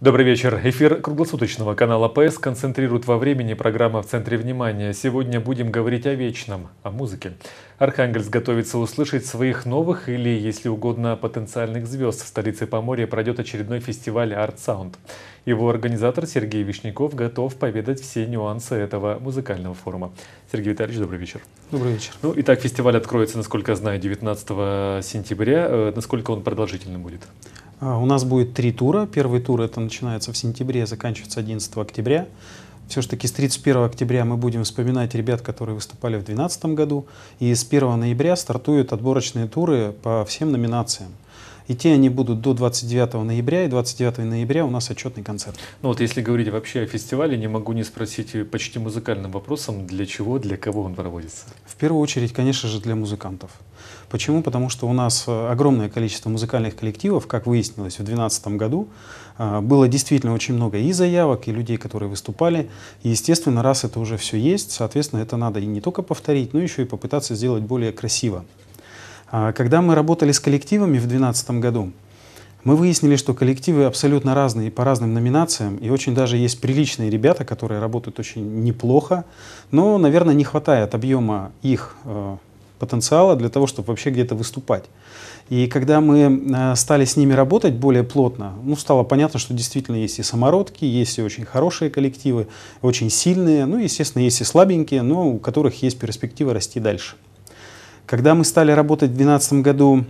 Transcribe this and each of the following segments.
Добрый вечер. Эфир круглосуточного канала ПС концентрирует во времени программа «В центре внимания». Сегодня будем говорить о вечном, о музыке. Архангельск готовится услышать своих новых или, если угодно, потенциальных звезд. В столице Поморья пройдет очередной фестиваль «Арт Саунд». Его организатор Сергей Вишняков готов поведать все нюансы этого музыкального форума. Сергей Витальевич, добрый вечер. Добрый вечер. Ну, итак, фестиваль откроется, насколько я знаю, 19 сентября. Э, насколько он продолжительным будет? А, у нас будет три тура. Первый тур это начинается в сентябре, заканчивается 11 октября. Все-таки с 31 октября мы будем вспоминать ребят, которые выступали в 2012 году. И с 1 ноября стартуют отборочные туры по всем номинациям. Идти они будут до 29 ноября, и 29 ноября у нас отчетный концерт. Ну вот если говорить вообще о фестивале, не могу не спросить э, почти музыкальным вопросом, для чего, для кого он проводится? В первую очередь, конечно же, для музыкантов. Почему? Потому что у нас э, огромное количество музыкальных коллективов, как выяснилось, в 2012 году э, было действительно очень много и заявок, и людей, которые выступали. И, естественно, раз это уже все есть, соответственно, это надо и не только повторить, но еще и попытаться сделать более красиво. А, когда мы работали с коллективами в 2012 году, мы выяснили, что коллективы абсолютно разные по разным номинациям, и очень даже есть приличные ребята, которые работают очень неплохо, но, наверное, не хватает объема их э, потенциала для того, чтобы вообще где-то выступать. И когда мы э, стали с ними работать более плотно, ну, стало понятно, что действительно есть и самородки, есть и очень хорошие коллективы, очень сильные, ну, естественно, есть и слабенькие, но у которых есть перспектива расти дальше. Когда мы стали работать в 2012 году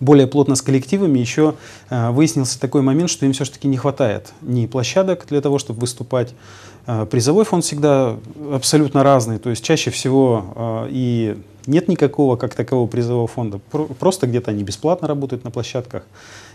более плотно с коллективами, еще э, выяснился такой момент, что им все-таки не хватает ни площадок для того, чтобы выступать. Э, призовой фонд всегда абсолютно разный, то есть чаще всего э, и нет никакого как такового призового фонда. Просто где-то они бесплатно работают на площадках.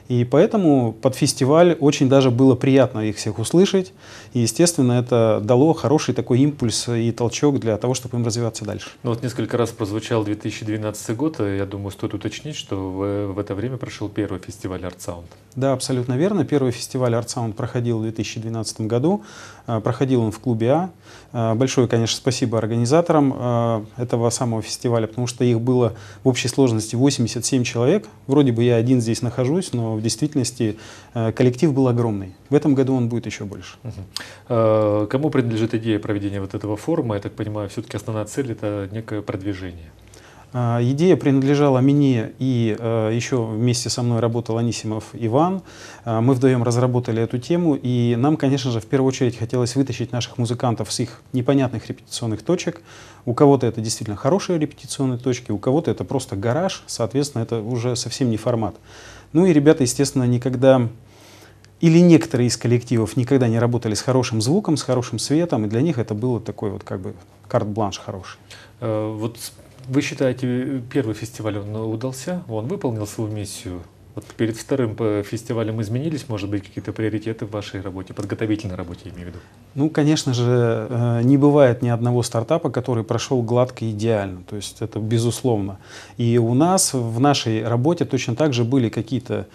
И поэтому под фестиваль очень даже было приятно их всех услышать. И, естественно, это дало хороший такой импульс и толчок для того, чтобы им развиваться дальше. Ну вот несколько раз прозвучал 2012 год. Я думаю, стоит уточнить, что в, в это время прошел первый фестиваль Art Sound. Да, абсолютно верно. Первый фестиваль Art Sound проходил в 2012 году. Э, проходил он в клубе А. Э, большое, конечно, спасибо организаторам э, этого самого фестиваля, потому что их было в общей сложности 87 человек. Вроде бы я один здесь нахожусь, но в действительности э, коллектив был огромный. В этом году он будет еще больше. Кому принадлежит идея проведения вот этого форума? Я так понимаю, все-таки основная цель – это некое продвижение. А, идея принадлежала мне и э, еще вместе со мной работал Анисимов Иван. А, мы вдвоем разработали эту тему, и нам, конечно же, в первую очередь хотелось вытащить наших музыкантов с их непонятных репетиционных точек. У кого-то это действительно хорошие репетиционные точки, у кого-то это просто гараж, соответственно, это уже совсем не формат. Ну и ребята, естественно, никогда или некоторые из коллективов никогда не работали с хорошим звуком, с хорошим светом, и для них это было такой вот как бы карт-бланш хороший. Э, вот вы считаете, первый фестиваль он удался? Он выполнил свою миссию? Вот перед вторым э, фестивалем изменились, может быть, какие-то приоритеты в вашей работе, подготовительной работе, я имею в виду? Ну, конечно же, э, не бывает ни одного стартапа, который прошел гладко и идеально, то есть это безусловно. И у нас в нашей работе точно так же были какие-то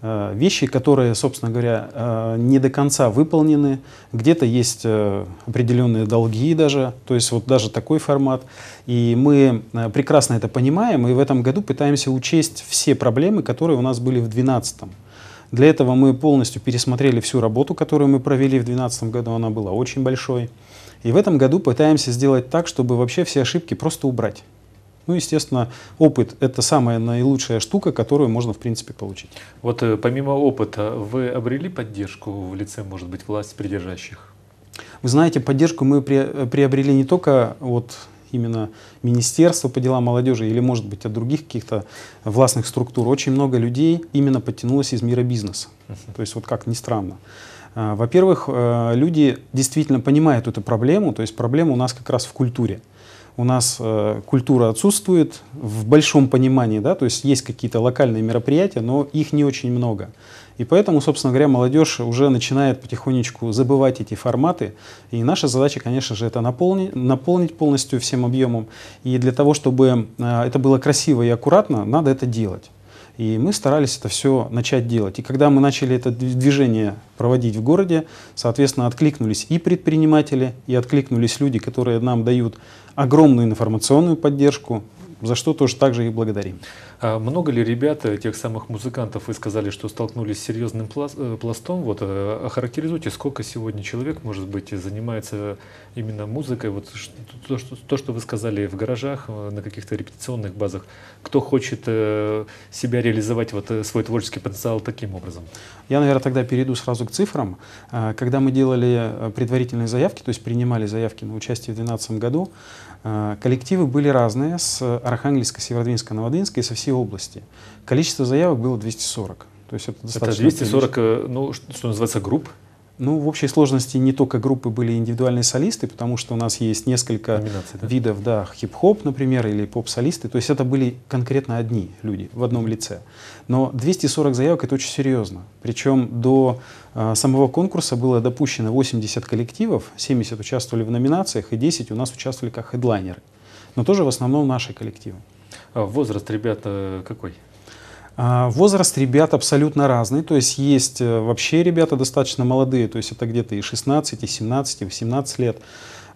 Э, вещи, которые, собственно говоря, э, не до конца выполнены, где-то есть э, определенные долги даже, то есть вот даже такой формат. И мы прекрасно это понимаем, и в этом году пытаемся учесть все проблемы, которые у нас были в 2012 для этого мы полностью пересмотрели всю работу, которую мы провели в 2012 году, она была очень большой. И в этом году пытаемся сделать так, чтобы вообще все ошибки просто убрать. Ну, естественно, опыт — это самая наилучшая штука, которую можно, в принципе, получить. Вот э, помимо опыта, вы обрели поддержку в лице, может быть, власти придержащих? Вы знаете, поддержку мы э, приобрели не только от именно Министерства по делам молодежи или, может быть, от других каких-то властных структур. Очень много людей именно подтянулось из мира бизнеса. То есть вот как ни странно. А, во-первых, э, люди действительно понимают эту проблему, то есть проблема у нас как раз в культуре у нас э, культура отсутствует в большом понимании, да, то есть есть какие-то локальные мероприятия, но их не очень много. И поэтому, собственно говоря, молодежь уже начинает потихонечку забывать эти форматы. И наша задача, конечно же, это наполнить, наполнить полностью всем объемом. И для того, чтобы э, это было красиво и аккуратно, надо это делать. И мы старались это все начать делать. И когда мы начали это движение проводить в городе, соответственно, откликнулись и предприниматели, и откликнулись люди, которые нам дают огромную информационную поддержку, за что тоже также их благодарим. А много ли ребят, э, тех самых музыкантов, вы сказали, что столкнулись с серьезным э, пластом? Вот, э, охарактеризуйте, сколько сегодня человек, может быть, занимается именно музыкой? Вот то, что, то, что вы сказали в гаражах, на каких-то репетиционных базах. Кто хочет себя реализовать, вот свой творческий потенциал таким образом? Я, наверное, тогда перейду сразу к цифрам. Когда мы делали предварительные заявки, то есть принимали заявки на участие в 2012 году, коллективы были разные с Архангельска, Северодвинска, Новодвинска и со всей всей области. Количество заявок было 240. То есть это достаточно. Это 240, э, ну, что, что называется, групп? Ну, в общей сложности не только группы были индивидуальные солисты, потому что у нас есть несколько да? видов, да, хип-хоп, например, или поп-солисты. То есть это были конкретно одни люди в одном лице. Но 240 заявок — это очень серьезно. Причем до э, самого конкурса было допущено 80 коллективов, 70 участвовали в номинациях, и 10 у нас участвовали как хедлайнеры. Но тоже в основном наши коллективы. А возраст ребят э, какой? А, возраст ребят абсолютно разный, то есть есть э, вообще ребята достаточно молодые, то есть это где-то и 16, и 17, и 18 лет.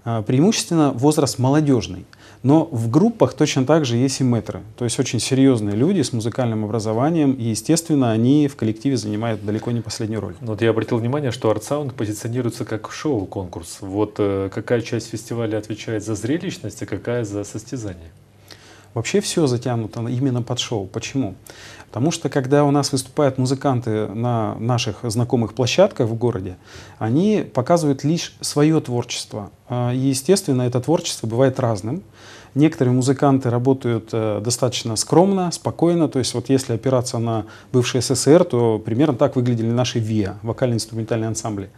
А, преимущественно возраст молодежный. Но в группах точно так же есть и мэтры, то есть очень серьезные люди с музыкальным образованием, и, естественно, они в коллективе занимают далеко не последнюю роль. Ну, вот я обратил внимание, что арт-саунд позиционируется как шоу-конкурс. Вот э, какая часть фестиваля отвечает за зрелищность, а какая за состязание? Вообще все затянуто именно под шоу. Почему? Потому что когда у нас выступают музыканты на наших знакомых площадках в городе, они показывают лишь свое творчество. А, и, естественно, это творчество бывает разным. Некоторые музыканты работают э, достаточно скромно, спокойно. То есть вот если опираться на бывший СССР, то примерно так выглядели наши ВИА, вокально-инструментальные ансамбли.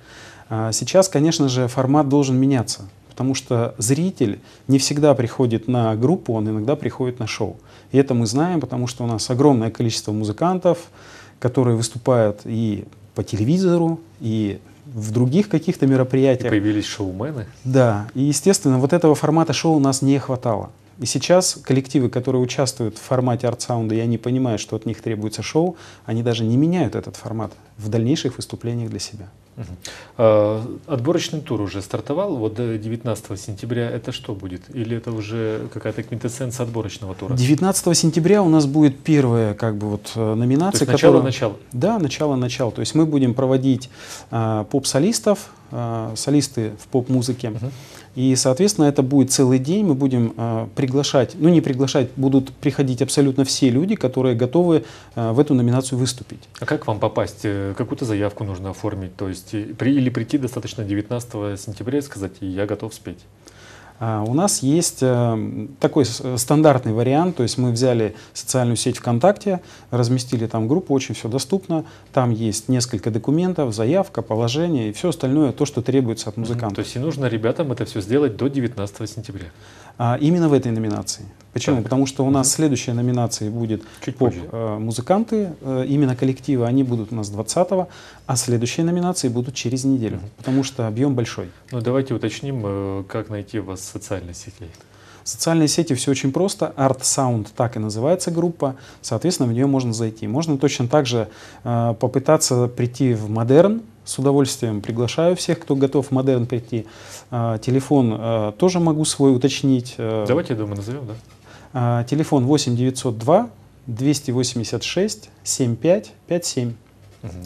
А, сейчас, конечно же, формат должен меняться. Потому что зритель не всегда приходит на группу, он иногда приходит на шоу. И это мы знаем, потому что у нас огромное количество музыкантов, которые выступают и по телевизору, и в других каких-то мероприятиях. И появились шоумены. Да, и естественно, вот этого формата шоу у нас не хватало. И сейчас коллективы, которые участвуют в формате артсаунда, и они понимают, что от них требуется шоу, они даже не меняют этот формат в дальнейших выступлениях для себя. Э, отборочный тур уже стартовал, вот 19 э, сентября это что будет? Или это уже какая-то квинтэссенция отборочного тура? 19 сентября у нас будет первая как бы вот э, номинация. То есть начало-начало? Да, начало-начало. То есть мы будем проводить а, поп-солистов, а, солисты в поп-музыке. Угу. И, соответственно, это будет целый день, мы будем э, приглашать, ну не приглашать, будут приходить абсолютно все люди, которые готовы э, в эту номинацию выступить. А как вам попасть? Э, какую-то заявку нужно оформить, то есть при, или прийти достаточно 19 сентября и сказать, я готов спеть? А, у нас есть э, такой стандартный вариант, то есть мы взяли социальную сеть ВКонтакте, разместили там группу, очень все доступно, там есть несколько документов, заявка, положение и все остальное, то, что требуется от музыканта. То есть и нужно ребятам это все сделать до 19 сентября? А, именно в этой номинации. Почему? Так. Потому что у нас угу. следующая номинация будет Чуть поп-музыканты, э, э, именно коллективы, они будут у нас 20-го, а следующие номинации будут через неделю, угу. потому что объем большой. Ну давайте уточним, э, как найти вас в социальных сетях. Социальные сети все очень просто. Art Sound так и называется группа. Соответственно, в нее можно зайти. Можно точно так же э, попытаться прийти в модерн. С удовольствием приглашаю всех, кто готов в модерн прийти. Э, телефон э, тоже могу свой уточнить. Давайте, я думаю, назовем, да? А, телефон 8 902 286 75 57.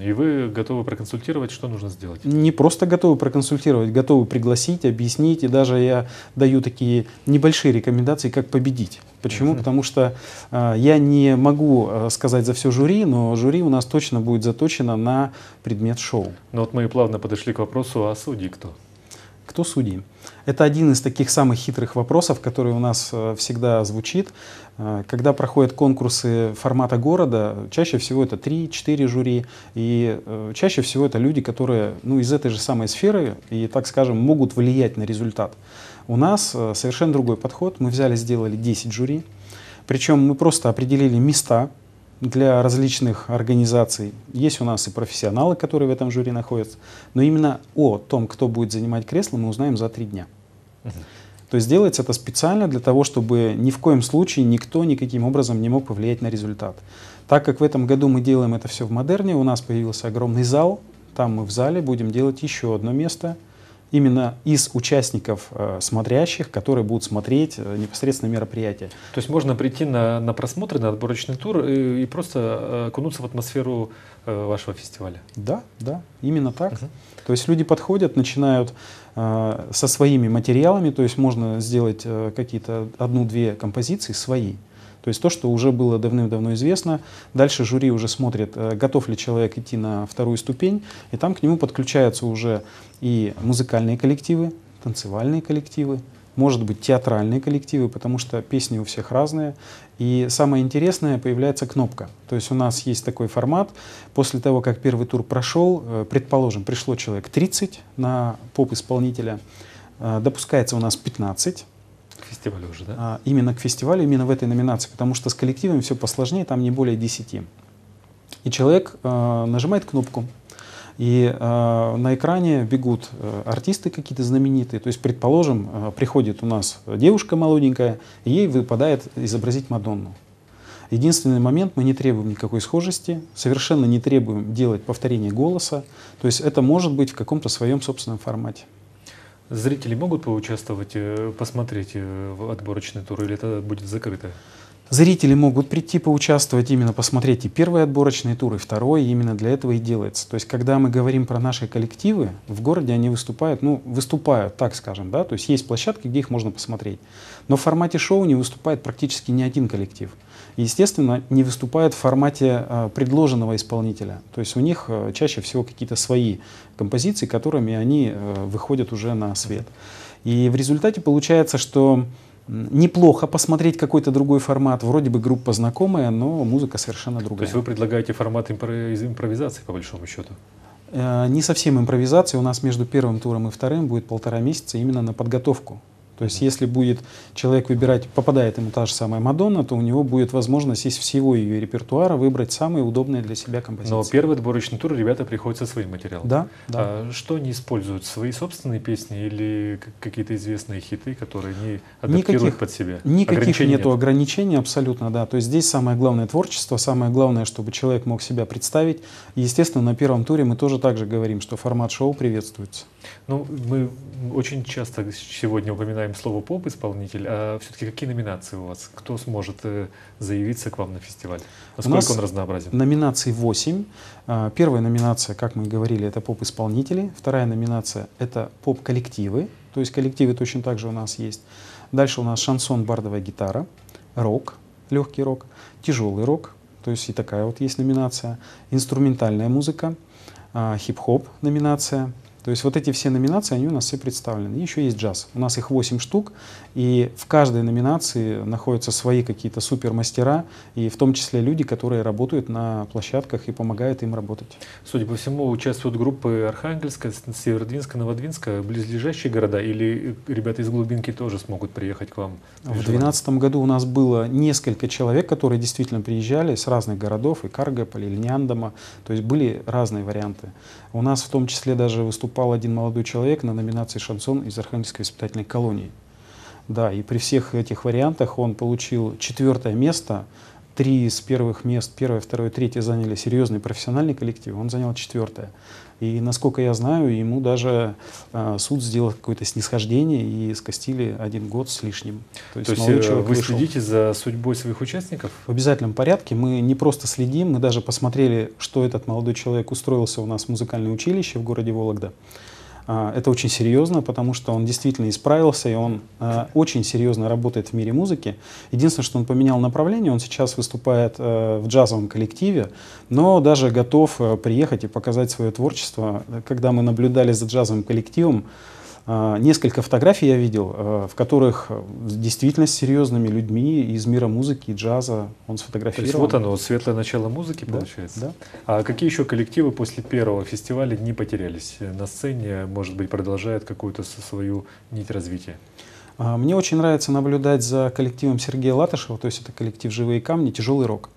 И вы готовы проконсультировать, что нужно сделать? Не просто готовы проконсультировать, готовы пригласить, объяснить. И даже я даю такие небольшие рекомендации, как победить. Почему? uh Потому что э, я не могу а, сказать за все жюри, но жюри у нас точно будет заточено на предмет шоу. Ну вот мы и плавно подошли к вопросу, а судьи кто? Кто судьи? Это один из таких самых хитрых вопросов, который у нас э, всегда звучит. Э, когда проходят конкурсы формата города, чаще всего это 3-4 жюри, и э, чаще всего это люди, которые ну, из этой же самой сферы и, так скажем, могут влиять на результат. У нас совершенно другой подход. Мы взяли, сделали 10 жюри, причем мы просто определили места, для различных организаций. Есть у нас и профессионалы, которые в этом жюри находятся. Но именно о том, кто будет занимать кресло, мы узнаем за три дня. То есть делается это специально для того, чтобы ни в коем случае никто никаким образом не мог повлиять на результат. Так как в этом году мы делаем это все в модерне, у нас появился огромный зал, там мы в зале будем делать еще одно место – именно из участников э, смотрящих, которые будут смотреть э, непосредственно мероприятие. То есть можно прийти на, на просмотр, на отборочный тур и, и просто э, окунуться в атмосферу э, вашего фестиваля? Да, да, именно так. Угу. То есть люди подходят, начинают э, со своими материалами, то есть можно сделать э, какие-то одну-две композиции свои. То есть то, что уже было давным-давно известно. Дальше жюри уже смотрит, э, готов ли человек идти на вторую ступень, и там к нему подключаются уже и музыкальные коллективы, танцевальные коллективы, может быть, театральные коллективы, потому что песни у всех разные. И самое интересное, появляется кнопка. То есть у нас есть такой формат. После того, как первый тур прошел, э, предположим, пришло человек 30 на поп-исполнителя, э, допускается у нас 15, к фестивалю уже, да? А, именно к фестивалю, именно в этой номинации, потому что с коллективами все посложнее, там не более 10. И человек э, нажимает кнопку, и э, на экране бегут э, артисты какие-то знаменитые. То есть, предположим, э, приходит у нас девушка молоденькая, и ей выпадает изобразить Мадонну. Единственный момент, мы не требуем никакой схожести, совершенно не требуем делать повторение голоса. То есть это может быть в каком-то своем собственном формате. Зрители могут поучаствовать, э, посмотреть э, отборочный тур, или это будет закрыто? Зрители могут прийти поучаствовать, именно посмотреть и первый отборочный тур, и второй, именно для этого и делается. То есть, когда мы говорим про наши коллективы, в городе они выступают, ну, выступают, так скажем, да, то есть есть площадки, где их можно посмотреть. Но в формате шоу не выступает практически ни один коллектив и, естественно, не выступают в формате а, предложенного исполнителя. То есть у них а, чаще всего какие-то свои композиции, которыми они а, выходят уже на свет. И в результате получается, что неплохо посмотреть какой-то другой формат. Вроде бы группа знакомая, но музыка совершенно другая. То есть вы предлагаете формат импровизации, по большому счету? Э, не совсем импровизации. У нас между первым туром и вторым будет полтора месяца именно на подготовку то есть, если будет человек выбирать, попадает ему та же самая Мадонна, то у него будет возможность из всего ее репертуара выбрать самые удобные для себя композиции. Но первый отборочный тур ребята приходят со своим материалом. Да, а да. А, что они используют? Свои собственные песни или какие-то известные хиты, которые они? адаптируют никаких, под себя? Никаких нету нет. ограничений абсолютно, да. То есть здесь самое главное творчество, самое главное, чтобы человек мог себя представить. Естественно, на первом туре мы тоже так же говорим, что формат шоу приветствуется. Ну, мы очень часто сегодня упоминаем упускаем слово поп-исполнитель, а все-таки какие номинации у вас? Кто сможет э, заявиться к вам на фестиваль? Насколько он разнообразен? Номинаций 8. А, первая номинация, как мы и говорили, это поп-исполнители. Вторая номинация — это поп-коллективы. То есть коллективы точно так же у нас есть. Дальше у нас шансон, бардовая гитара, рок, легкий рок, тяжелый рок, то есть и такая вот есть номинация, инструментальная музыка, а, хип-хоп номинация — то есть вот эти все номинации, они у нас все представлены. Еще есть джаз. У нас их 8 штук, и в каждой номинации находятся свои какие-то супермастера, и в том числе люди, которые работают на площадках и помогают им работать. Судя по всему, участвуют группы Архангельска, Северодвинска, Новодвинска, близлежащие города, или э, ребята из глубинки тоже смогут приехать к вам? В 2012 году у нас было несколько человек, которые действительно приезжали с разных городов, и Каргополь, и Льняндома, то есть были разные варианты. У нас в том числе даже выступали выступал один молодой человек на номинации «Шансон» из Архангельской воспитательной колонии. Да, и при всех этих вариантах он получил четвертое место – три из первых мест, первое, второе, третье заняли серьезный профессиональный коллектив, он занял четвертое. И, насколько я знаю, ему даже э, суд сделал какое-то снисхождение и скостили один год с лишним. То есть, То есть э, вы вышел. следите за судьбой своих участников? В обязательном порядке. Мы не просто следим, мы даже посмотрели, что этот молодой человек устроился у нас в музыкальное училище в городе Вологда. А, это очень серьезно, потому что он действительно исправился, и он а, очень серьезно работает в мире музыки. Единственное, что он поменял направление, он сейчас выступает э, в джазовом коллективе, но даже готов э, приехать и показать свое творчество. Когда мы наблюдали за джазовым коллективом, а, несколько фотографий я видел, э, в которых э, действительно с серьезными людьми из мира музыки джаза он сфотографировал. То есть вот оно, светлое начало музыки да, получается. Да. А какие еще коллективы после первого фестиваля не потерялись э, на сцене, может быть, продолжают какую-то свою нить развития? А, мне очень нравится наблюдать за коллективом Сергея Латышева, то есть это коллектив «Живые камни», тяжелый рок.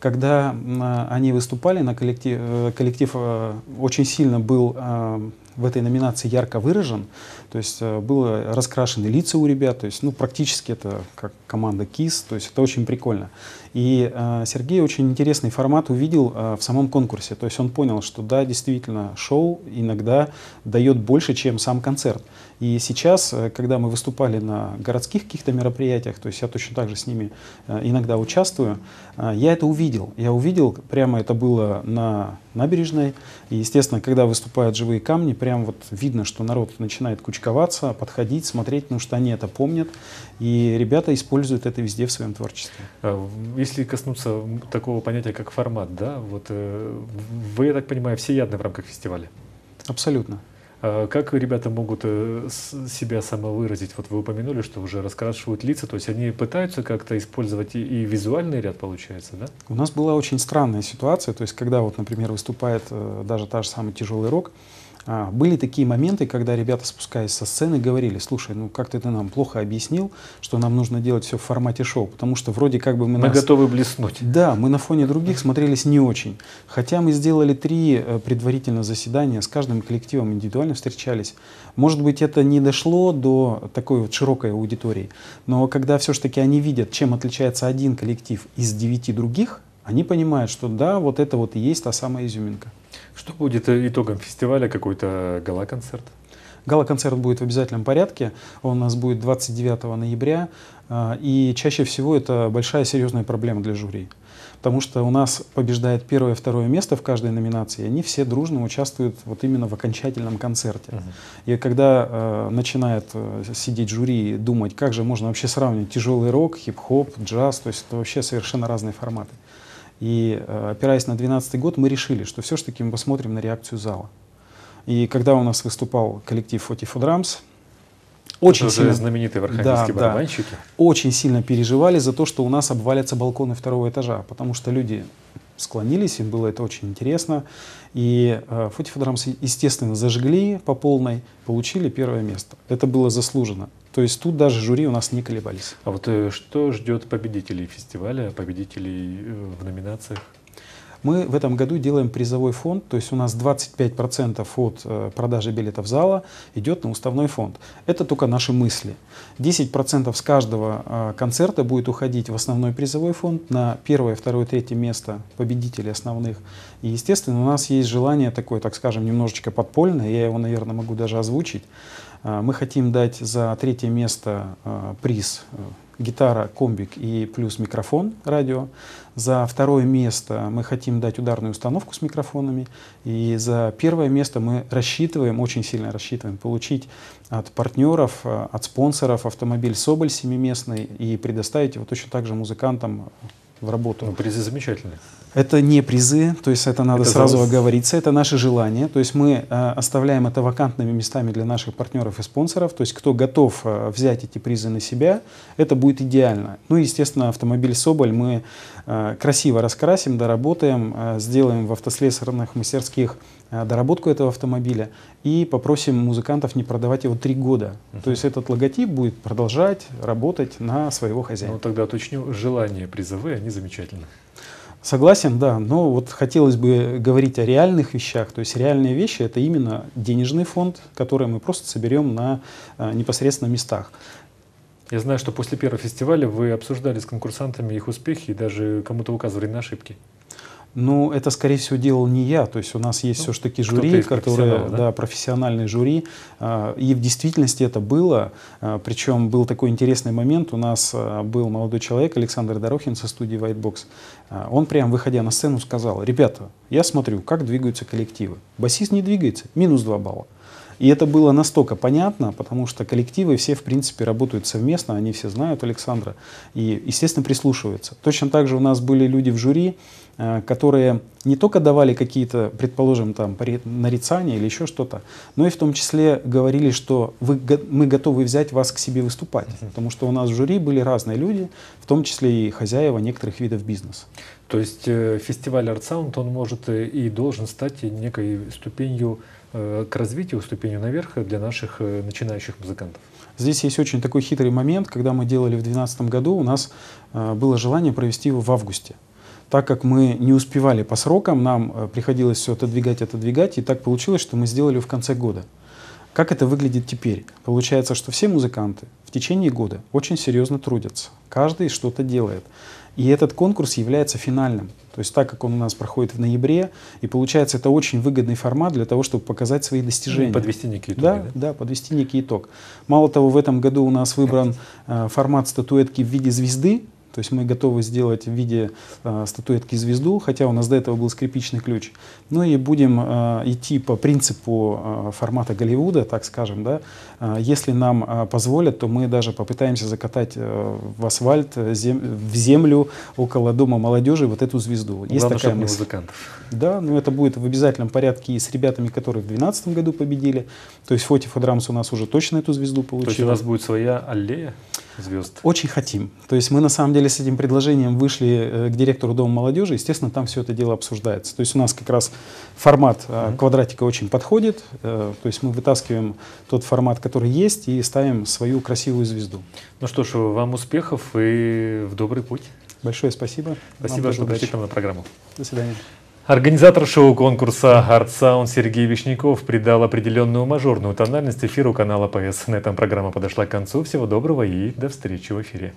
Когда а, они выступали, на коллектив, э, коллектив э, очень сильно был э, в этой номинации ярко выражен, то есть э, было раскрашены лица у ребят, то есть ну, практически это как команда КИС, то есть это очень прикольно. И э, Сергей очень интересный формат увидел э, в самом конкурсе, то есть он понял, что да, действительно, шоу иногда дает больше, чем сам концерт. И сейчас, э, когда мы выступали на городских каких-то мероприятиях, то есть я точно так же с ними э, иногда участвую, э, я это увидел. Я увидел, прямо это было на набережной. И, естественно, когда выступают живые камни, прям вот видно, что народ начинает кучковаться, подходить, смотреть, потому что они это помнят. И ребята используют это везде в своем творчестве. А, если коснуться такого понятия, как формат, да, вот э, вы, я так понимаю, все ядны в рамках фестиваля? Абсолютно. А как ребята могут э, себя самовыразить? Вот вы упомянули, что уже раскрашивают лица, то есть они пытаются как-то использовать и, визуальный ряд, получается, да? У нас была очень странная ситуация, то есть когда вот, например, выступает э, даже та же самая тяжелый рок, а, были такие моменты, когда ребята, спускаясь со сцены, говорили, слушай, ну как ты нам плохо объяснил, что нам нужно делать все в формате шоу, потому что вроде как бы мы... Мы нас... готовы блеснуть. Да, мы на фоне других смотрелись не очень. Хотя мы сделали три э, предварительно заседания, с каждым коллективом индивидуально встречались. Может быть, это не дошло до такой вот широкой аудитории, но когда все-таки они видят, чем отличается один коллектив из девяти других, они понимают, что да, вот это вот и есть та самая изюминка. Что будет итогом фестиваля? Какой-то гала-концерт? Гала-концерт будет в обязательном порядке. Он у нас будет 29 ноября. А, и чаще всего это большая серьезная проблема для жюри. Потому что у нас побеждает первое и второе место в каждой номинации, и они все дружно участвуют вот именно в окончательном концерте. Uh-huh. И когда э, начинает э, сидеть жюри и думать, как же можно вообще сравнивать тяжелый рок, хип-хоп, джаз, то есть это вообще совершенно разные форматы. И э, опираясь на 2012 год, мы решили, что все-таки мы посмотрим на реакцию зала. И когда у нас выступал коллектив 44 Drums, очень сильно знаменитые архангельские да, барабанщики. Да, очень сильно переживали за то, что у нас обвалятся балконы второго этажа, потому что люди склонились, им было это очень интересно. И э, Фути естественно, зажгли по полной, получили первое место. Это было заслужено. То есть тут даже жюри у нас не колебались. А вот э, что ждет победителей фестиваля, победителей э, в номинациях? Мы в этом году делаем призовой фонд, то есть у нас 25% от э, продажи билетов зала идет на уставной фонд. Это только наши мысли. 10% с каждого э, концерта будет уходить в основной призовой фонд на первое, второе, третье место победителей основных. И, естественно, у нас есть желание такое, так скажем, немножечко подпольное, я его, наверное, могу даже озвучить. Э, мы хотим дать за третье место приз гитара, комбик и плюс микрофон радио. За второе место мы хотим дать ударную установку с микрофонами. И за первое место мы рассчитываем, очень сильно рассчитываем, получить от партнеров, э, от спонсоров автомобиль «Соболь» семиместный и предоставить его точно так же музыкантам в работу. Но ну, призы замечательные. Это не призы, то есть это надо это сразу за... оговориться, это наши желания. То есть мы э, оставляем это вакантными местами для наших партнеров и спонсоров. То есть кто готов э, взять эти призы на себя, это будет идеально. Ну и, естественно, автомобиль «Соболь» мы э, красиво раскрасим, доработаем, э, сделаем в автослесарных мастерских Э, доработку этого автомобиля и попросим музыкантов не продавать его три года. uh То есть этот логотип будет продолжать работать на своего хозяина. Ну тогда уточню, желания призовые, они замечательны. Согласен, да, но вот хотелось бы говорить о реальных вещах, то есть реальные вещи это именно денежный фонд, который мы просто соберем на а, непосредственно местах. Я знаю, что после первого фестиваля вы обсуждали с конкурсантами их успехи и даже кому-то указывали на ошибки. Ну, это, скорее всего, делал не я. То есть у нас есть ну, все-таки жюри, которые, да? да, профессиональные жюри. А, и в действительности это было. А, Причем был такой интересный момент. У нас а, был молодой человек Александр Дорохин со студии White Box. Он прям, выходя на сцену, сказал, ребята, я смотрю, как двигаются коллективы. Басист не двигается, минус 2 балла. И это было настолько понятно, потому что коллективы все, в принципе, работают совместно, они все знают Александра и, естественно, прислушиваются. Точно так же у нас были люди в жюри, э, которые не только давали какие-то, предположим, там, нарицания или еще что-то, но и в том числе говорили, что вы, мы готовы взять вас к себе выступать, угу. потому что у нас в жюри были разные люди, в том числе и хозяева некоторых видов бизнеса. То есть э, фестиваль ArtSound, он может э, и должен стать некой ступенью Э, к развитию, к ступенью наверх для наших э, начинающих музыкантов. Здесь есть очень такой хитрый момент, когда мы делали в 2012 году, у нас э, было желание провести его в августе. Так как мы не успевали по срокам, нам приходилось все отодвигать, отодвигать, и так получилось, что мы сделали в конце года. Как это выглядит теперь? Получается, что все музыканты в течение года очень серьезно трудятся. Каждый что-то делает. И этот конкурс является финальным. То есть так как он у нас проходит в ноябре, и получается это очень выгодный формат для того, чтобы показать свои достижения. Подвести некий итог. Да, да, да подвести некий итог. Мало того, в этом году у нас выбран э, формат статуэтки в виде звезды, то есть мы готовы сделать в виде э, статуэтки звезду, хотя у нас до этого был скрипичный ключ. Ну и будем э, идти по принципу э, формата Голливуда, так скажем. Да? Э, если нам э, позволят, то мы даже попытаемся закатать э, в асфальт, э, зем, в землю около Дома молодежи вот эту звезду. Есть Главное, такая мысль. музыкантов. Да, но ну, это будет в обязательном порядке и с ребятами, которые в 2012 году победили. То есть Фотиф и у нас уже точно эту звезду получили. То есть у нас будет своя аллея? звезд. Очень хотим. То есть мы на самом деле с этим предложением вышли э, к директору Дома молодежи, естественно, там все это дело обсуждается. То есть у нас как раз формат mm-hmm. квадратика очень подходит, э, то есть мы вытаскиваем тот формат, который есть, и ставим свою красивую звезду. Ну что ж, вам успехов и в добрый путь. Большое спасибо. Спасибо, что удачи. пришли к нам на программу. До свидания. Организатор шоу-конкурса Hard Sound Сергей Вишняков придал определенную мажорную тональность эфиру канала ПС. На этом программа подошла к концу. Всего доброго и до встречи в эфире.